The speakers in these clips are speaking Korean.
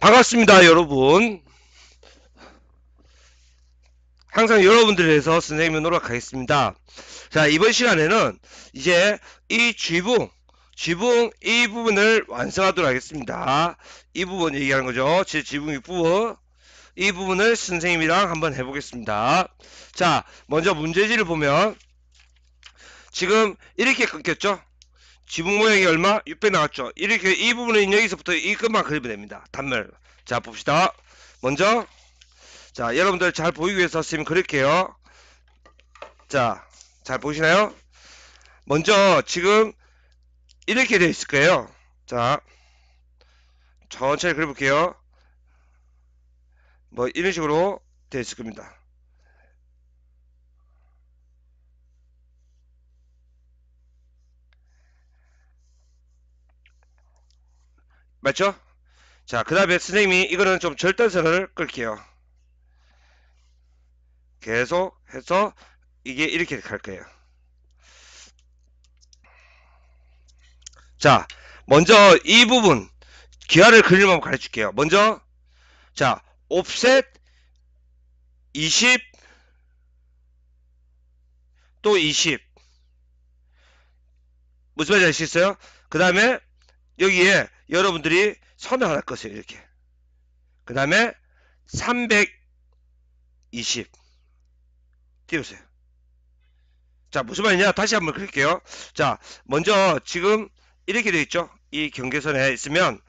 반갑습니다 여러분 항상 여러분들을 위해서 선생님이 노력하겠습니다 자 이번 시간에는 이제 이지붕 지붕 이 부분을 완성하도록 하겠습니다 이 부분 얘기하는 거죠 제 지붕 윗부분 이 부분을 선생님이랑 한번 해보겠습니다 자 먼저 문제지를 보면 지금 이렇게 끊겼죠 지붕 모양이 얼마? 6배 나왔죠. 이렇게 이 부분은 여기서부터 이 끝만 그리면 됩니다. 단멸. 자 봅시다. 먼저 자 여러분들 잘 보이기 위해서 지 그릴게요. 자 잘 보시나요? 먼저 지금 이렇게 되어 있을 거예요. 자 천천히 그려볼게요. 뭐 이런 식으로 되어 있을 겁니다. 맞죠? 자, 그 다음에 선생님이 이거는 좀 절단선을 끌게요. 계속 해서 이게 이렇게 갈 거예요. 자, 먼저 이 부분 기하를 그리는 법 가르쳐 줄게요. 먼저 자, 옵셋 20 또 20. 무슨 말인지 아시겠어요? 그 다음에 여기에 여러분들이 선언할 것을 이렇게 그 다음에 320 띄우세요 자 무슨 말이냐 다시 한번 그릴게요 자 먼저 지금 이렇게 되어 있죠 이 경계선에 있으면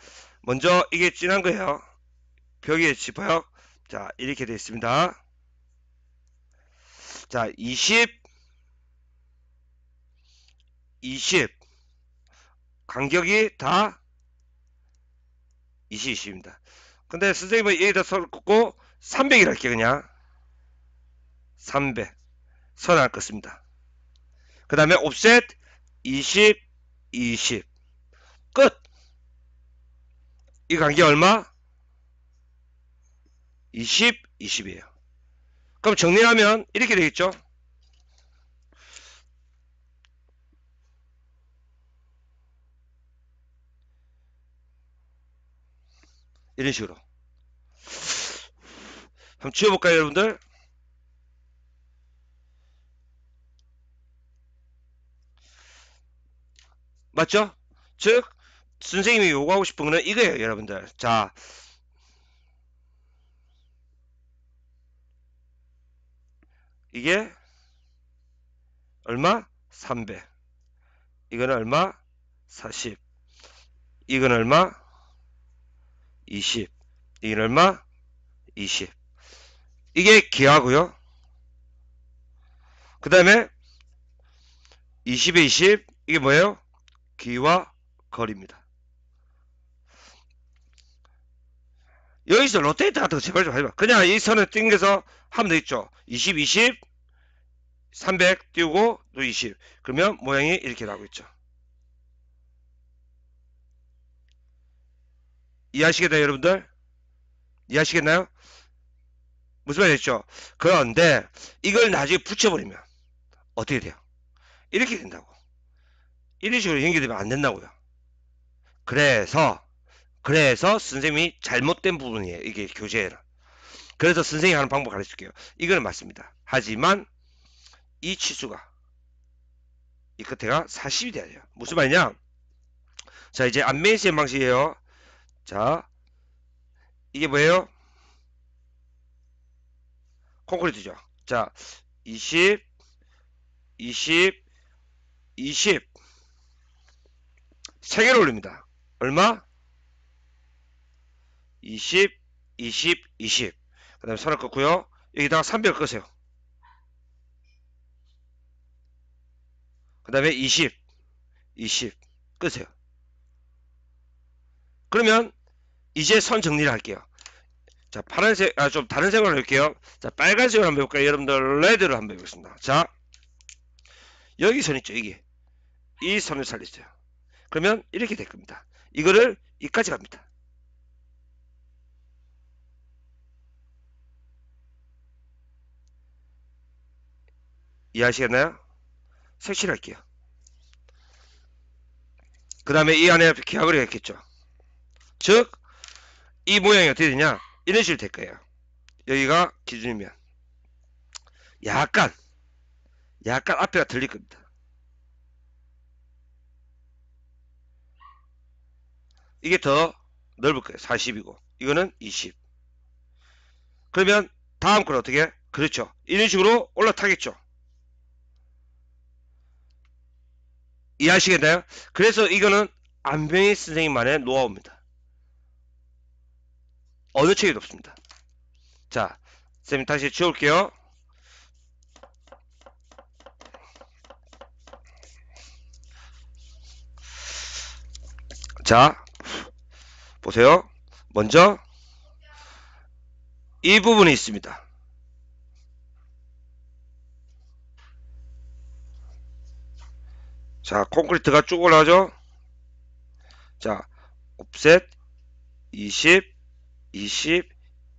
먼저 이게 진한 거예요 벽에 짚어요 자 이렇게 되어 있습니다 자 20, 20 간격이 다 20, 20입니다. 근데 선생님은 여기다 손을 꽂고 300이라 할게요 그냥 300 선을 긋습니다. 그 다음에 옵셋 20, 20 끝! 이 관계 얼마? 20, 20이에요. 그럼 정리하면 이렇게 되겠죠? 이런 식으로 한번 지워볼까요 여러분들 맞죠? 즉 선생님이 요구하고 싶은 거는 이거예요 여러분들 자 이게 얼마? 300 이건 얼마? 40 이건 얼마? 20이는 얼마? 20 이게 기하고요 그 다음에 20에 20 이게 뭐예요? 기와 거리입니다 여기서 로테이트 같은 거 제발 좀 해봐. 그냥 이 선을 띵겨서 하면 되겠죠 20, 20 300 띄우고 또20 그러면 모양이 이렇게 나고 있죠 이해하시겠나요 여러분들? 이해하시겠나요? 무슨 말이죠? 그런데 이걸 나중에 붙여버리면 어떻게 돼요? 이렇게 된다고. 이런 식으로 연결되면 안 된다고요. 그래서 그래서 선생님이 잘못된 부분이에요. 이게 교재에는. 그래서 선생님이 하는 방법 가르쳐줄게요 이거는 맞습니다. 하지만 이 치수가 이 끝에가 40이 돼야 돼요. 무슨 말이냐? 자 이제 안메이스 방식이에요. 자, 이게 뭐예요? 콘크리트죠. 자, 20, 20, 20. 3 개를 올립니다. 얼마? 20, 20, 20. 그 다음에 선을 끄고요. 여기다가 3 0 0 끄세요. 그 다음에 20, 20 끄세요. 그러면 이제 선 정리를 할게요. 자, 파란색, 아, 좀 다른 색으로 할게요. 자, 빨간색으로 한번 해볼까요? 여러분들, 레드로 한번 해보겠습니다. 자, 여기 선 있죠, 이게 이 선을 살리세요. 그러면 이렇게 될 겁니다. 이거를 이까지 갑니다. 이해하시겠나요? 색칠할게요. 그 다음에 이 안에 기하을해야겠죠즉 이 모양이 어떻게 되냐 이런 식으로 될 거예요 여기가 기준이면 약간 약간 앞에가 들릴 겁니다 이게 더 넓을 거예요 40이고 이거는 20 그러면 다음 건 어떻게 그렇죠 이런 식으로 올라타겠죠 이해하시겠나요? 그래서 이거는 안병희 선생님만의 노하우입니다 어느 책이 높습니다. 자, 쌤 다시 지울게요. 자, 보세요. 먼저 이 부분이 있습니다. 자, 콘크리트가 쭉 올라가죠? 자, 옵셋 20 20,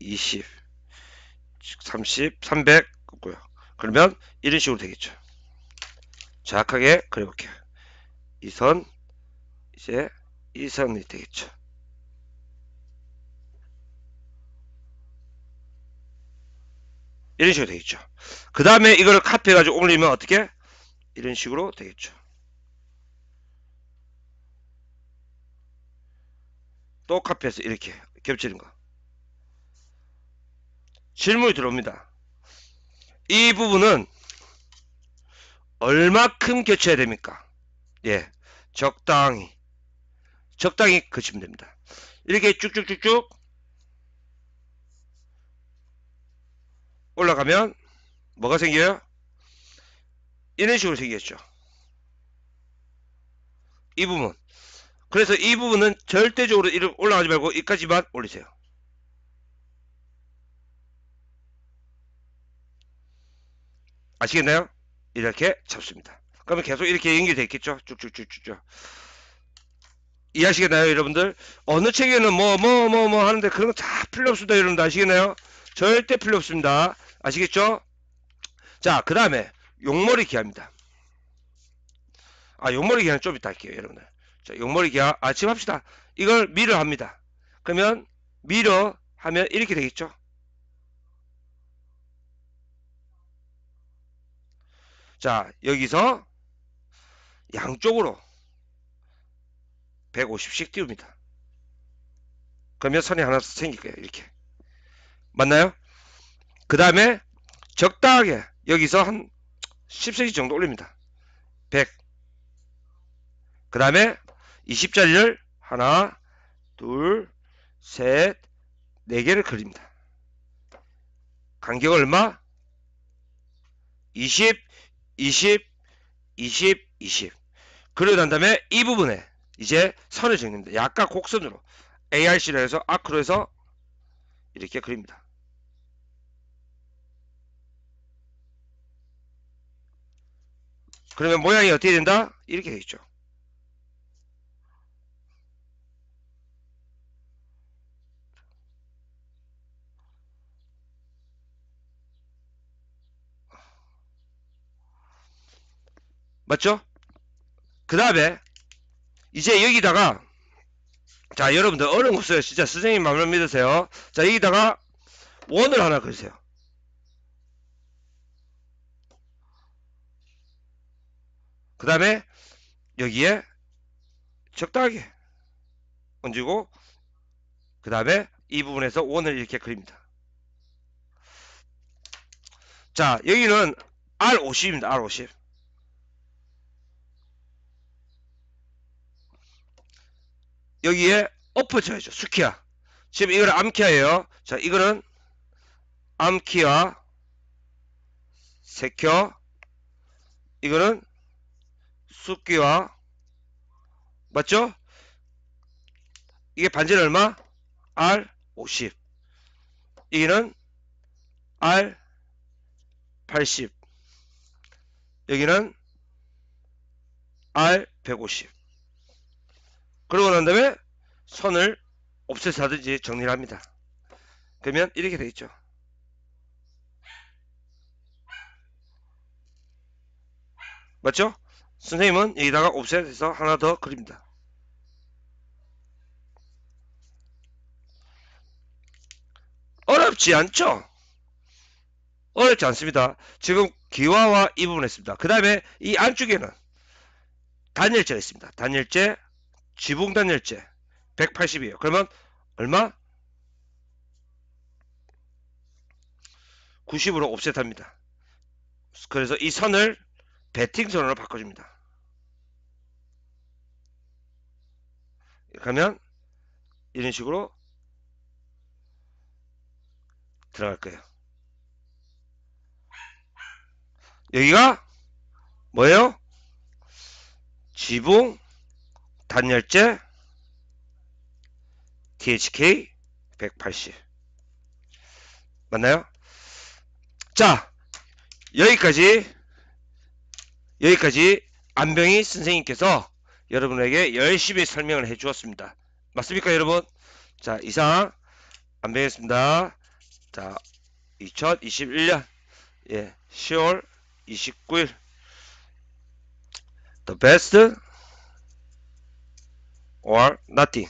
20, 30, 300 고요. 그러면 이런 식으로 되겠죠. 정확하게 그려볼게요. 이 선 이제 이 선이 되겠죠. 이런 식으로 되겠죠. 그 다음에 이걸 카피해가지고 올리면 어떻게? 이런 식으로 되겠죠. 또 카피해서 이렇게 겹치는 거. 질문이 들어옵니다. 이 부분은 얼마큼 교체해야 됩니까? 예, 적당히 적당히 그치면 됩니다. 이렇게 쭉쭉쭉쭉 올라가면 뭐가 생겨요? 이런 식으로 생겼죠. 이 부분. 그래서 이 부분은 절대적으로 올라가지 말고 이까지만 올리세요. 아시겠나요? 이렇게 잡습니다. 그러면 계속 이렇게 연결돼 있겠죠? 쭉쭉쭉쭉쭉. 이해하시겠나요, 여러분들? 어느 책에는 뭐, 뭐, 뭐, 뭐 하는데 그런 거 다 필요 없습니다, 여러분들. 아시겠나요? 절대 필요 없습니다. 아시겠죠? 자, 그 다음에 용머리 기합입니다. 아, 용머리 기하는 좀 이따 할게요, 여러분들. 자, 용머리 기하 아침 합시다. 이걸 미러 합니다. 그러면 미러 하면 이렇게 되겠죠? 자 여기서 양쪽으로 150씩 띄웁니다. 그러면 선이 하나 생길 거예요. 이렇게. 맞나요? 그 다음에 적당하게 여기서 한 10cm 정도 올립니다. 100. 그 다음에 2 0자리를 하나, 둘, 셋, 네 개를 그립니다. 간격 얼마? 20 20, 20, 20. 그리고 난 다음에 이 부분에 이제 선을 정 줍니다. 약간 곡선으로 a r c 라 해서 아크로 해서 이렇게 그립니다. 그러면 모양이 어떻게 된다? 이렇게 되겠죠. 맞죠? 그 다음에 이제 여기다가 자 여러분들 어려운 거 없어요 진짜 선생님 마음을 믿으세요 자 여기다가 원을 하나 그리세요 그 다음에 여기에 적당하게 얹고 그 다음에 이 부분에서 원을 이렇게 그립니다 자 여기는 R50입니다 R50 여기에 엎어져야죠. 수키야. 지금 이거는 암키아예요. 자, 이거는 암키아 세켜 이거는 수키와 맞죠? 이게 반지는 얼마? R50 이기는 R80 여기는 R150 그러고 난 다음에 선을 없애서하든지 정리를 합니다. 그러면 이렇게 되겠죠. 맞죠? 선생님은 여기다가 옵셋에서 하나 더 그립니다. 어렵지 않죠? 어렵지 않습니다. 지금 기와와 이 부분 했습니다. 그 다음에 이 안쪽에는 단열재가 있습니다. 단열재 지붕 단열재 180이에요. 그러면 얼마? 90으로 옵셋합니다. 그래서 이 선을 배팅선으로 바꿔줍니다. 그러면 이런 식으로 들어갈 거예요. 여기가 뭐예요? 지붕 단열재 t h k 180 맞나요? 자 여기까지 여기까지 안병희 선생님께서 여러분에게 열심히 설명을 해 주었습니다. 맞습니까 여러분? 자 이상 안병희였습니다. 자 2021년 예 10월 29일 The best or nothing.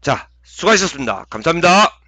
자, 수고하셨습니다. 감사합니다.